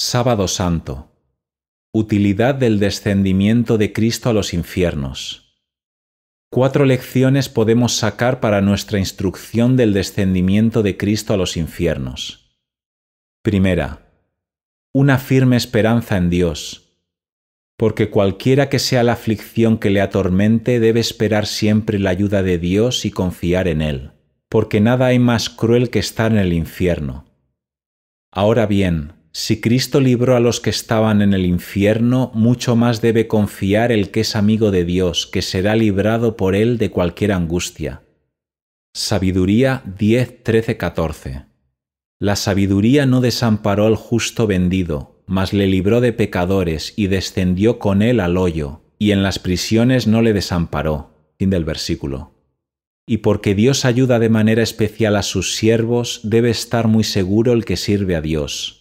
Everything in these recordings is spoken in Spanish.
Sábado Santo. Utilidad del descendimiento de Cristo a los infiernos. Cuatro lecciones podemos sacar para nuestra instrucción del descendimiento de Cristo a los infiernos. Primera. Una firme esperanza en Dios. Porque cualquiera que sea la aflicción que le atormente debe esperar siempre la ayuda de Dios y confiar en Él, porque nada hay más cruel que estar en el infierno. Ahora bien, si Cristo libró a los que estaban en el infierno, mucho más debe confiar el que es amigo de Dios, que será librado por él de cualquier angustia. Sabiduría 10, 14. La sabiduría no desamparó al justo vendido, mas le libró de pecadores y descendió con él al hoyo, y en las prisiones no le desamparó. Fin del versículo. Y porque Dios ayuda de manera especial a sus siervos, debe estar muy seguro el que sirve a Dios.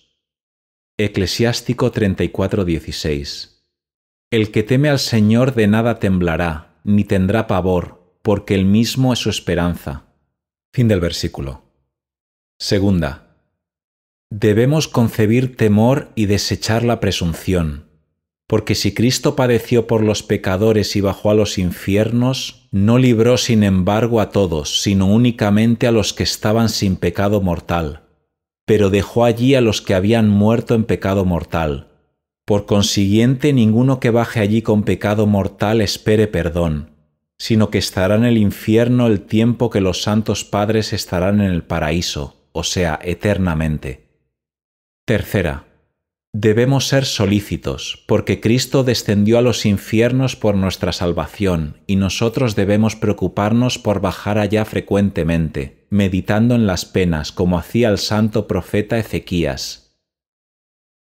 Eclesiástico 34:16 El que teme al Señor de nada temblará, ni tendrá pavor, porque el mismo es su esperanza. Fin del versículo. Segunda. Debemos concebir temor y desechar la presunción, porque si Cristo padeció por los pecadores y bajó a los infiernos, no libró sin embargo a todos, sino únicamente a los que estaban sin pecado mortal pero dejó allí a los que habían muerto en pecado mortal. Por consiguiente, ninguno que baje allí con pecado mortal espere perdón, sino que estará en el infierno el tiempo que los santos padres estarán en el paraíso, o sea, eternamente. Tercera, Debemos ser solícitos, porque Cristo descendió a los infiernos por nuestra salvación, y nosotros debemos preocuparnos por bajar allá frecuentemente, meditando en las penas, como hacía el santo profeta Ezequías.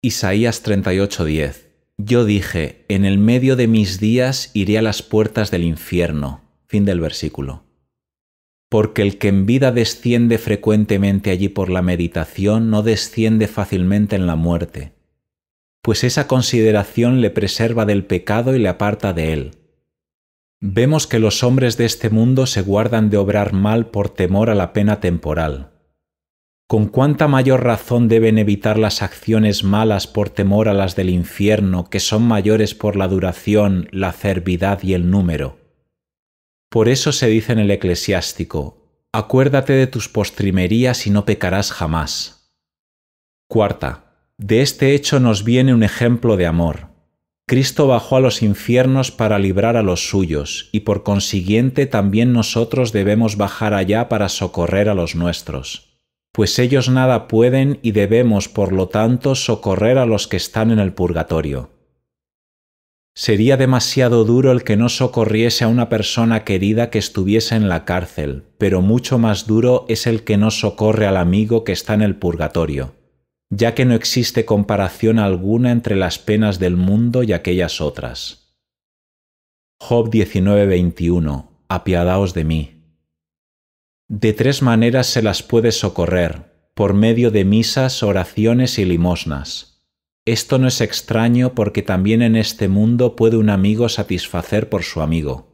Isaías 38:10 Yo dije, en el medio de mis días iré a las puertas del infierno. Fin del versículo. Porque el que en vida desciende frecuentemente allí por la meditación no desciende fácilmente en la muerte pues esa consideración le preserva del pecado y le aparta de él. Vemos que los hombres de este mundo se guardan de obrar mal por temor a la pena temporal. ¿Con cuánta mayor razón deben evitar las acciones malas por temor a las del infierno, que son mayores por la duración, la cervidad y el número? Por eso se dice en el eclesiástico, acuérdate de tus postrimerías y no pecarás jamás. Cuarta, de este hecho nos viene un ejemplo de amor. Cristo bajó a los infiernos para librar a los suyos, y por consiguiente también nosotros debemos bajar allá para socorrer a los nuestros. Pues ellos nada pueden y debemos, por lo tanto, socorrer a los que están en el purgatorio. Sería demasiado duro el que no socorriese a una persona querida que estuviese en la cárcel, pero mucho más duro es el que no socorre al amigo que está en el purgatorio ya que no existe comparación alguna entre las penas del mundo y aquellas otras. Job 19:21 Apiadaos de mí. De tres maneras se las puede socorrer, por medio de misas, oraciones y limosnas. Esto no es extraño porque también en este mundo puede un amigo satisfacer por su amigo.